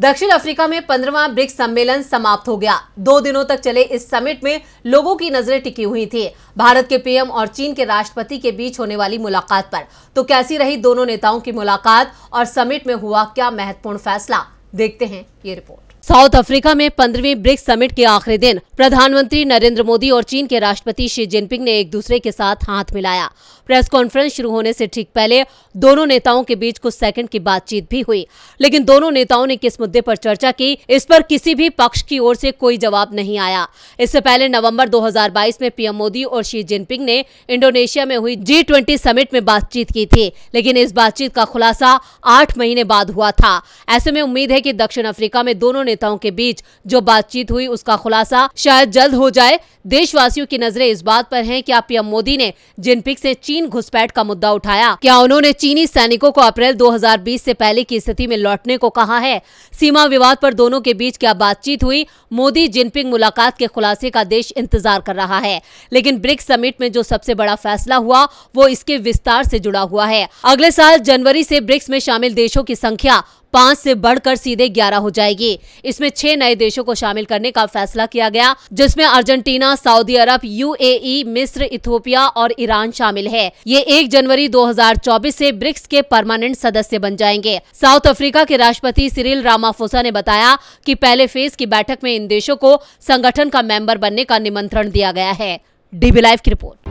दक्षिण अफ्रीका में पंद्रवा ब्रिक्स सम्मेलन समाप्त हो गया दो दिनों तक चले इस समिट में लोगों की नजरें टिकी हुई थी भारत के पीएम और चीन के राष्ट्रपति के बीच होने वाली मुलाकात पर तो कैसी रही दोनों नेताओं की मुलाकात और समिट में हुआ क्या महत्वपूर्ण फैसला देखते हैं ये रिपोर्ट साउथ अफ्रीका में पंद्रहवीं ब्रिक्स समिट के आखिरी दिन प्रधानमंत्री नरेंद्र मोदी और चीन के राष्ट्रपति शी जिनपिंग ने एक दूसरे के साथ हाथ मिलाया प्रेस कॉन्फ्रेंस शुरू होने से ठीक पहले दोनों नेताओं के बीच कुछ सेकंड की बातचीत भी हुई लेकिन दोनों नेताओं ने किस मुद्दे पर चर्चा की इस पर किसी भी पक्ष की ओर से कोई जवाब नहीं आया इससे पहले नवम्बर दो में पीएम मोदी और शी जिनपिंग ने इंडोनेशिया में हुई जी ट्वेंटी समिट में बातचीत की थी लेकिन इस बातचीत का खुलासा आठ महीने बाद हुआ था ऐसे में उम्मीद है की दक्षिण अफ्रीका में दोनों नेताओं के बीच जो बातचीत हुई उसका खुलासा शायद जल्द हो जाए देशवासियों की नजरें इस बात पर हैं क्या पीएम मोदी ने जिनपिंग से चीन घुसपैठ का मुद्दा उठाया क्या उन्होंने चीनी सैनिकों को अप्रैल 2020 से पहले की स्थिति में लौटने को कहा है सीमा विवाद पर दोनों के बीच क्या बातचीत हुई मोदी जिनपिंग मुलाकात के खुलासे का देश इंतजार कर रहा है लेकिन ब्रिक्स समिट में जो सबसे बड़ा फैसला हुआ वो इसके विस्तार से जुड़ा हुआ है अगले साल जनवरी से ब्रिक्स में शामिल देशों की संख्या पांच से बढ़कर सीधे ग्यारह हो जाएगी इसमें छह नए देशों को शामिल करने का फैसला किया गया जिसमें अर्जेंटीना सऊदी अरब यूएई मिस्र इथोपिया और ईरान शामिल है ये एक जनवरी 2024 से ब्रिक्स के परमानेंट सदस्य बन जाएंगे साउथ अफ्रीका के राष्ट्रपति सिरिल रामाफोसा ने बताया की पहले फेज की बैठक में इन देशों को संगठन का मेंबर बनने का निमंत्रण दिया गया है डीबी लाइव की रिपोर्ट